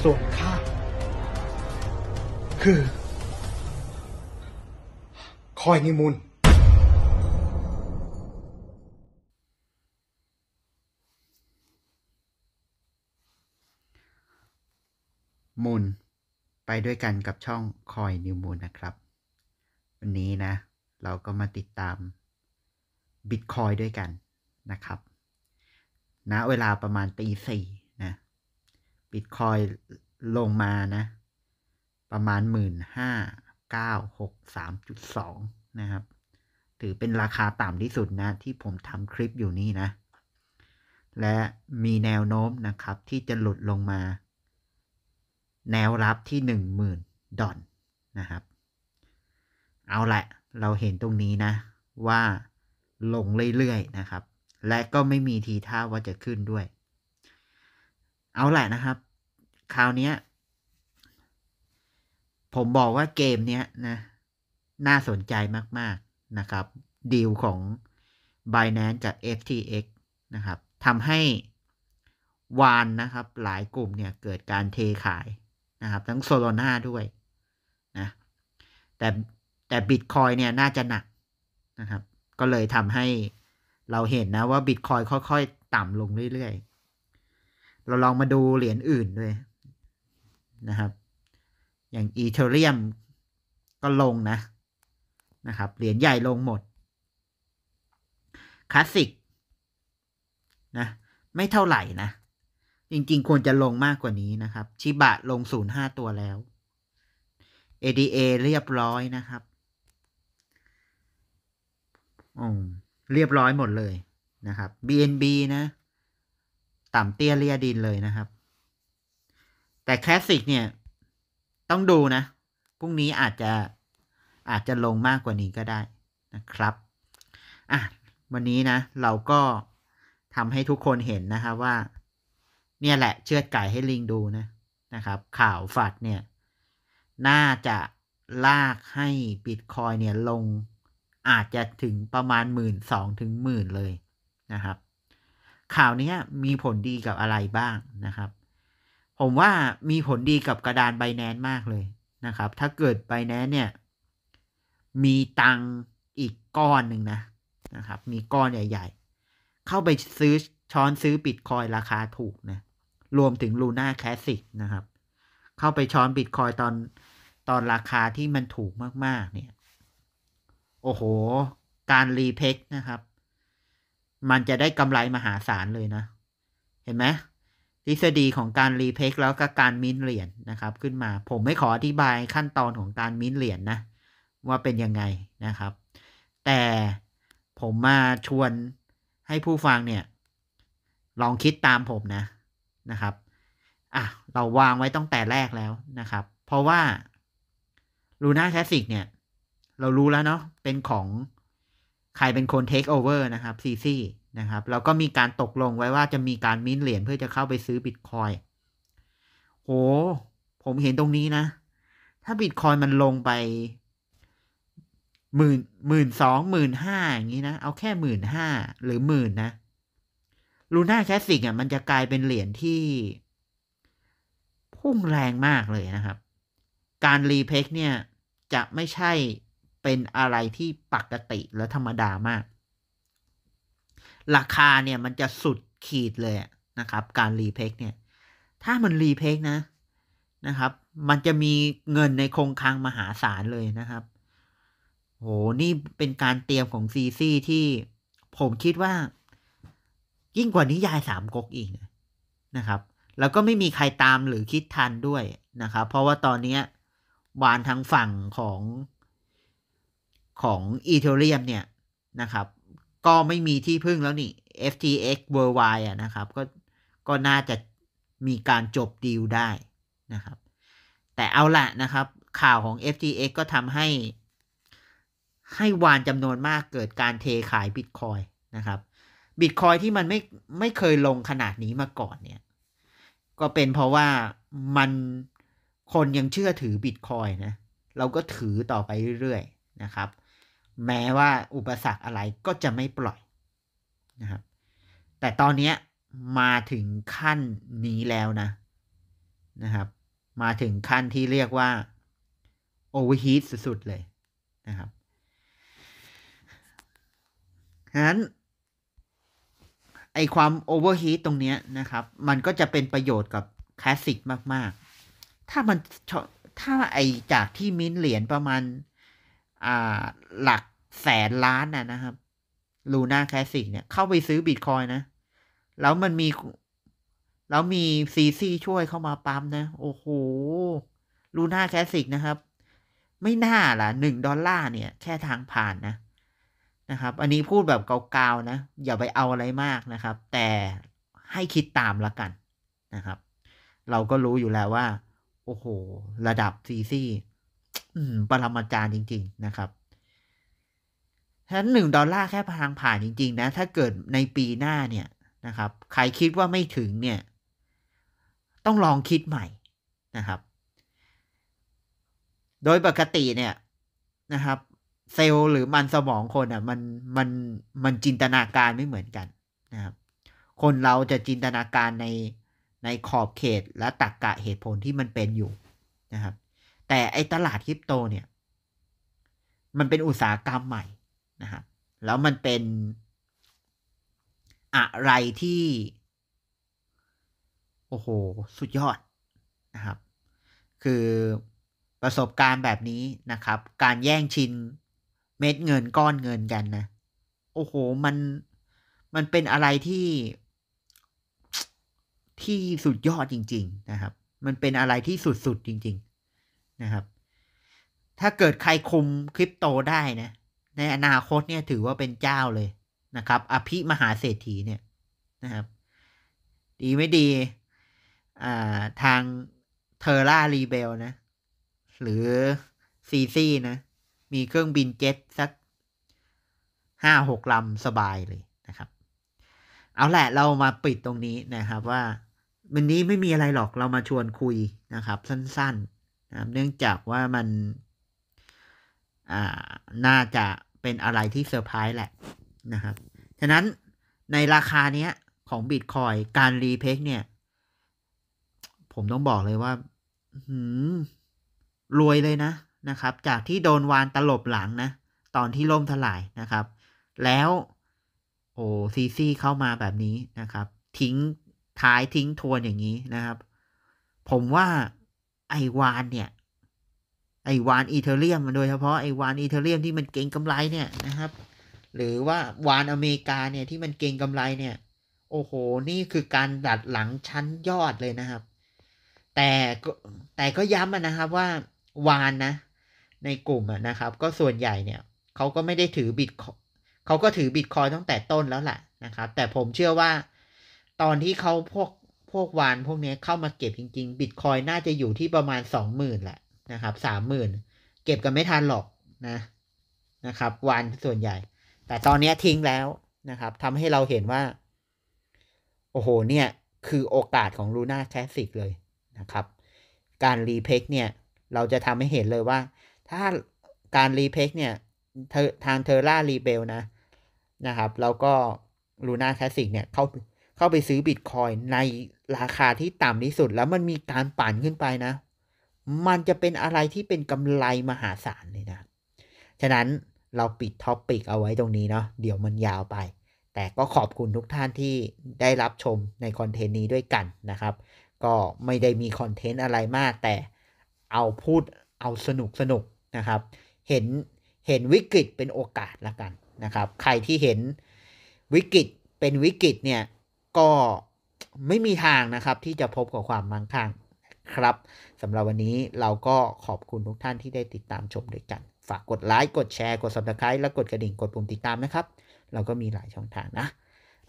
ส่วนข้าคือ คอยนิมุนมูลไปด้วยกันกับช่องคอยนิวมูลนะครับวันนี้นะ เราก็มาติดตามบิตคอยด้วยกันนะครับณนะเวลาประมาณตีสี่บิตคอยลงมานะ ประมาณ 1 5 9 6 3 2 นะครับ ถือเป็นราคาต่ำที่สุดนะ ที่ผมทำคลิปอยู่นี่นะ และมีแนวโน้มนะครับที่จะหลุดลงมา แนวรับที่ 10,000ดอลนะครับ เอาละเราเห็นตรงนี้นะว่าลงเรื่อยๆนะครับ และก็ไม่มีทีท่าว่าจะขึ้นด้วยเอาแหละนะครับคราวนี้ผมบอกว่าเกมเนี้ยนะน่าสนใจมาก ๆ นะครับดีลของ Binance กับ FTX นะครับทำให้วานนะครับ หลายกลุ่มเนี่ยเกิดการเทขายนะครับ ทั้งโซโลนาด้วยนะแต่แต่บิตคอยเนี่ยน่าจะหนักนะครับ ก็เลยทำให้เราเห็นนะว่าบิตคอยค่อย ๆ ต่ำลงเรื่อยๆเราลองมาดูเหรียญอื่นด้วยนะครับ อย่างอีเทเรียมก็ลงนะ นะครับ เหรียญใหญ่ลงหมด คลาสสิก นะ ไม่เท่าไหร่นะ จริงๆ ควรจะลงมากกว่านี้นะครับ ชิบะลงศูนย์ห้าตัวแล้ว ADA เรียบร้อยนะครับอ๋อเรียบร้อยหมดเลยนะครับ BNB นะต่ำเตี้ยเลียดินเลยนะครับ แต่คลาสสิกเนี่ยต้องดูนะพรุ่งนี้อาจจะอาจจะลงมากกว่านี้ก็ได้นะครับอ่ะวันนี้นะเราก็ทำให้ทุกคนเห็นนะครับว่า เนี่ยแหละ เชือดไก่ให้ลิงดูนะนะครับข่าวฝัดเนี่ย น่าจะลากให้บิตคอยเนี่ยลงอาจจะถึงประมาณหมื่นสองถึงหมื่นเลยนะครับข่าวนี้มีผลดีกับอะไรบ้างนะครับ ผมว่ามีผลดีกับกระดานไบแนนมากเลยนะครับ ถ้าเกิดไบแนนเนี่ย มีตังอีกก้อนหนึ่งนะนะครับ มีก้อนใหญ่ๆ เข้าไปซื้อช้อนซื้อบิตคอยราคาถูกนะ รวมถึงลูน่าแคสิกนะครับ เข้าไปช้อนบิตคอยตอนตอนราคาที่มันถูกมากๆ เนี่ย โอ้โห การรีเพกนะครับมันจะได้กำไรมหาศาล เลยนะ เห็นไหมทฤษฎีของการ รีเพกแล้วก็การมิ้นเหรียญนนะครับ ขึ้นมา ผมไม่ ขอ อธิบายขั้นตอนของการมิ้นเหรียญนนะ ว่าเป็นยังไง นะครับ แต่ผมมาชวนให้ผู้ฟังเนี่ย ลองคิดตามผมนะนะครับ อ่ะ เราวางไว้ตั้งแต่แรกแล้วนะครับ เพราะว่าลูน่าแคสสิกเนี่ยเรารู้แล้วเนาะเป็นของใครเป็นคนเทคโอเวอร์นะครับซีซีนะครับ แล้วก็มีการตกลงไว้ว่าจะมีการมิ้นเหรียญเพื่อจะเข้าไปซื้อบิตคอยโห ผมเห็นตรงนี้นะ ถ้าบิตคอยมันลงไปหมื่นหมื่นสองหมื่นห้าอย่างนี้นะ เอาแค่หมื่นห้าหรือหมื่นนะลูน่าแคสสิกอ่ะมันจะกลายเป็นเหรียญที่ พุ่งแรงมากเลยนะครับ การรีเพกเนี่ยจะไม่ใช่เป็นอะไรที่ปกติและธรรมดามาก ราคาเนี่ยมันจะสุดขีดเลยนะครับ การรีเพกเนี่ย ถ้ามันรีเพกนะนะครับ มันจะมีเงินในคงคลังมหาศาลเลยนะครับ โห นี่เป็นการเตรียมของซีซีที่ผมคิดว่ายิ่งกว่านิยายสามก๊กอีกนะครับ แล้วก็ไม่มีใครตามหรือคิดทัน ด้วยนะครับ เพราะว่าตอนนี้วานทางฝั่งของของอีเทอริเยมเนี่ยนะครับ ก็ไม่มีที่พึ่งแล้วนี่ FTX Worldwide อ่ะนะครับก็ก็น่าจะมีการจบดีลได้นะครับ แต่เอาละนะครับข่าวของ FTX ก็ทำให้ให้วานจำนวนมากเกิดการเทขายบิตคอยนะครับบิตคอยที่มันไม่ไม่เคยลงขนาดนี้มาก่อนเนี่ย ก็เป็นเพราะว่ามันคนยังเชื่อถือบิตคอยนะ เราก็ถือต่อไปเรื่อยๆ นะครับแม้ว่าอุปสรรคอะไรก็จะไม่ปล่อย นะครับ แต่ตอนนี้มาถึงขั้นนี้แล้วนะนะครับ มาถึงขั้นที่เรียกว่าโอเวอร์ฮีทสุด ๆ เลยนะครับฉะนั้นไอความโอเวอร์ฮีทตรงนี้นะครับ มันก็จะเป็นประโยชน์กับคลาสสิกมากๆ ถ้ามัน ถ้าไอจากที่มิ้นเหรียญประมาณอ่าหลักแสนล้านน่ะนะครับ ลูน่าแคสสิกเนี่ยเข้าไปซื้อบิตคอยนะแล้วมันมี แล้วมีซีซีช่วยเข้ามาปั๊มนะ โอ้โหลูน่าแคสสิกนะครับ ไม่น่าล่ะหนึ่งดอลลาร์เนี่ย แค่ทางผ่านนะนะครับ อันนี้พูดแบบเกาๆนะ อย่าไปเอาอะไรมากนะครับ แต่ให้คิดตามละกันนะครับ เราก็รู้อยู่แล้วว่า โอ้โห ระดับซีซี่ปรมาจารย์จริงๆนะครับฉะนั้นหนึ่งดอลลาร์แค่พางผ่านจริงๆ นะ ถ้าเกิดในปีหน้าเนี่ยนะครับ ใครคิดว่าไม่ถึงเนี่ย ต้องลองคิดใหม่นะครับ โดยปกติเนี่ยนะครับ เซลล์หรือมันสมองคนอ่ะมันมันมันจินตนาการไม่เหมือนกันนะครับ คนเราจะจินตนาการในในขอบเขตและตรกกะเหตุผลที่มันเป็นอยู่นะครับ แต่ไอตลาดคริปโตเนี่ย มันเป็นอุตสาหกรรมใหม่ะฮะแล้ว มันเป็นอะไรที่ โอ้โหสุดยอดนะครับคือประสบการณ์แบบนี้นะครับ การแย่งชิงเม็ดเงินก้อนเงินกันนะโอ้โห มัน มันเป็นอะไรที่ที่สุดยอดจริงๆนะครับ มันเป็นอะไรที่สุด ๆ จริงๆนะครับ ถ้าเกิดใครคุมคริปโตได้นะในอนาคตเนี่ยถือว่าเป็นเจ้าเลยนะครับ อภิมหาเศรษฐีเนี่ยนะครับ ดีไม่ดีอ่าทางเทอร์ล่ารีเบลนะหรือซีซี่นะ มีเครื่องบินเจ็ตสักห้าหกลำสบายเลยนะครับ เอาแหละเรามาปิดตรงนี้นะครับว่าวันนี้ไม่มีอะไรหรอกเรามาชวนคุยนะครับสั้นๆนะเนื่องจากว่ามันน่าจะเป็นอะไรที่เซอร์ไพรส์แหละนะครับ ฉะนั้นในราคา เนี้ย ของบิตคอย การ รีเพกเนี่ย ผมต้องบอกเลยว่าหืมรวยเลยนะนะครับ จากที่โดนวานตลบหลัง นะ ตอนที่ ล่มทลายนะครับ แล้ว โอ้ซีซีเข้ามาแบบนี้นะครับ ทิ้งท้ายทิ้ง ทวน อย่างนี้นะครับ ผมว่า ไอวาน เนี่ยไอวานอีเทเรียม โดยเฉพาะไอวานอีเทเรียมที่มันเก่งกำไรเนี่ยนะครับ หรือว่าวานอเมริกาเนี่ยที่มันเก่งกำไรเนี่ย โอ้โห นี่คือการดัดหลังชั้นยอดเลยนะครับ แต่แต่ก็ย้ำนะครับว่าวานนะ ในกลุ่มนะครับก็ส่วนใหญ่เนี่ยเขาก็ไม่ได้ถือบิตเขาก็ถือบิตคอย ตั้งแต่ต้นแล้วแหละนะครับ แต่ผมเชื่อว่าตอนที่เขาพวกพวกวานพวกนี้เข้ามาเก็บจริง ๆ บิตคอยน่าจะอยู่ที่ประมาณสองหมื่นแหละนะครับสามหมื่นเก็บกันไม่ทันหรอกนะนะครับวันส่วนใหญ่ แต่ตอนนี้ทิ้งแล้วนะครับทำให้เราเห็นว่า โอ้โหเนี่ย คือโอกาสของลูน่าแคสสิกเลยนะครับ การรีเพกเนี่ย เราจะทำให้เห็นเลยว่า ถ้าการรีเพกเนี่ย ทางเทอร่า รีเบลนะนะครับแล้วก็ลูน่าแคสสิกเนี่ยเข้าเข้าไปซื้อบิตคอยในราคาที่ต่ำที่สุด แล้วมันมีการปั่นขึ้นไปนะมันจะเป็นอะไรที่เป็นกำไรมหาศาลเลยนะ ฉะนั้นเราปิดท็อปปิกเอาไว้ตรงนี้เนาะ เดี๋ยวมันยาวไป แต่ก็ขอบคุณทุกท่านที่ได้รับชมในคอนเทนต์นี้ด้วยกันนะครับ ก็ไม่ได้มีคอนเทนต์อะไรมาก แต่เอาพูดเอาสนุกสนุกนะครับ เห็นเห็นวิกฤตเป็นโอกาสละกันนะครับ ใครที่เห็นวิกฤตเป็นวิกฤตเนี่ยก็ไม่มีทางนะครับ ที่จะพบกับความมั่งคั่งครับ สำหรับวันนี้เราก็ขอบคุณทุกท่านที่ได้ติดตามชมด้วยกัน ฝากกดไลค์กดแชร์กด subscribe และกดกระดิ่งกดปุ่มติดตามนะครับ เราก็มีหลายช่องทางนะ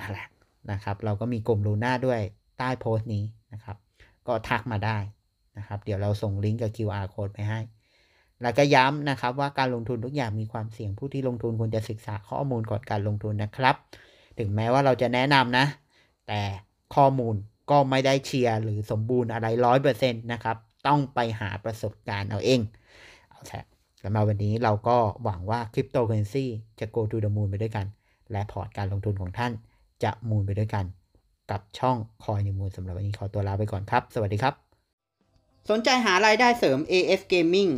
อะไรนะครับ เราก็มีกลุ่มลูน่าด้วยใต้โพสต์นี้นะครับ ก็ทักมาได้นะครับ เดี๋ยวเราส่งลิงก์กับ QR code ไปให้ แล้วก็ย้ำนะครับว่าการลงทุนทุกอย่างมีความเสี่ยงผู้ที่ลงทุนควรจะศึกษาข้อมูลก่อนการลงทุนนะครับ ถึงแม้ว่าเราจะแนะนำนะ แต่ข้อมูลก็ไม่ได้เชียร์หรือสมบูรณ์อะไรร้อยเปอร์เซ็นต์นะครับ ต้องไปหาประสบการณ์เอาเองเอาแท้แล้วมาวันนี้เราก็หวังว่าคริปโตเคอเรนซีจะ go to the moon ไปด้วยกัน และพอร์ตการลงทุนของท่านจะมูลไปด้วยกัน กับช่องคอยนมูลสำหรับวันนี้ ขอตัวลาไปก่อนครับ สวัสดีครับ สนใจหารายได้เสริม AS Gaming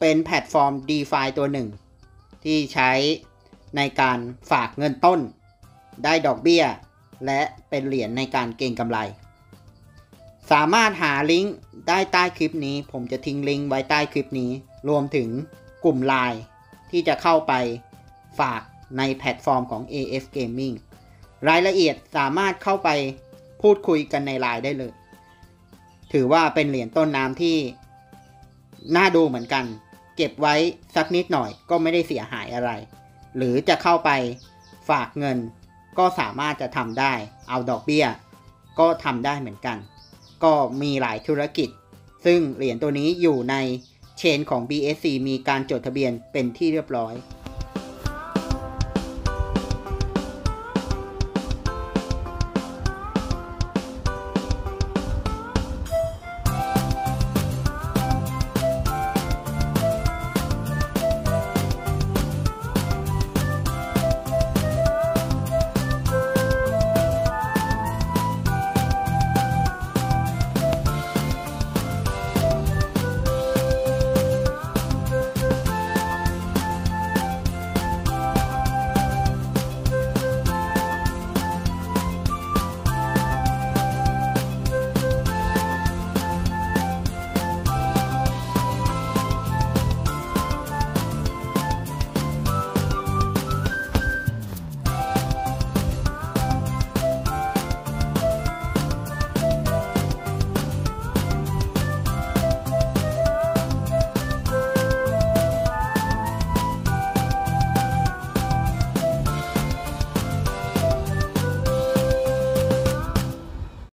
เป็นแพลตฟอร์ม DeFi ตัวหนึ่ง ที่ใช้ในการฝากเงินต้น ได้ดอกเบี้ยและเป็นเหรียญในการเก็งกำไร สามารถหาลิงก์ได้ใต้คลิปนี้ ผมจะทิ้งลิงก์ไว้ใต้คลิปนี้ รวมถึงกลุ่มไลน์ที่จะเข้าไปฝากในแพลตฟอร์มของ AF Gaming รายละเอียดสามารถเข้าไปพูดคุยกันในไลน์ได้เลย ถือว่าเป็นเหรียญต้นน้ำที่น่าดูเหมือนกัน เก็บไว้สักนิดหน่อยก็ไม่ได้เสียหายอะไร หรือจะเข้าไปฝากเงินก็สามารถจะทำได้ เอาดอกเบี้ยก็ทำได้เหมือนกัน ก็มีหลายธุรกิจ ซึ่งเหรียญตัวนี้อยู่ในเชนของ BSC มีการจดทะเบียนเป็นที่เรียบร้อย